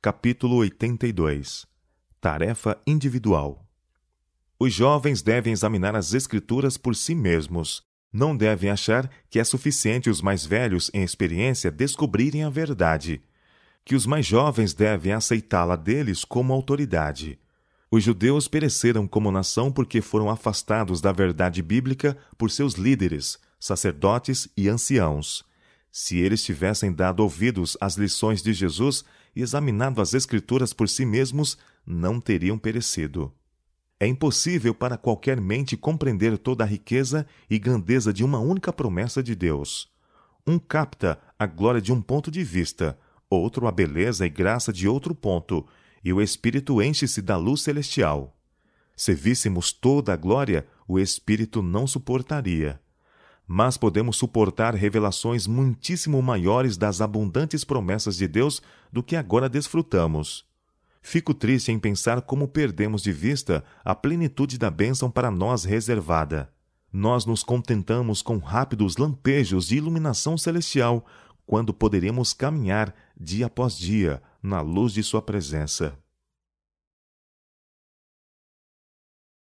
capítulo 82 Tarefa individual. Os jovens devem examinar as Escrituras por si mesmos. Não devem achar que é suficiente os mais velhos em experiência descobrirem a verdade, que os mais jovens devem aceitá-la deles como autoridade. Os judeus pereceram como nação porque foram afastados da verdade bíblica por seus líderes, sacerdotes e anciãos. Se eles tivessem dado ouvidos às lições de Jesus e examinado as Escrituras por si mesmos, não teriam perecido. É impossível para qualquer mente compreender toda a riqueza e grandeza de uma única promessa de Deus. Um capta a glória de um ponto de vista, outro a beleza e graça de outro ponto, e o espírito enche-se da luz celestial. Se víssemos toda a glória, o espírito não suportaria mas podemos suportar revelações muitíssimo maiores das abundantes promessas de Deus do que agora desfrutamos. Fico triste em pensar como perdemos de vista a plenitude da bênção para nós reservada. Nós nos contentamos com rápidos lampejos de iluminação celestial, quando poderemos caminhar dia após dia na luz de Sua presença.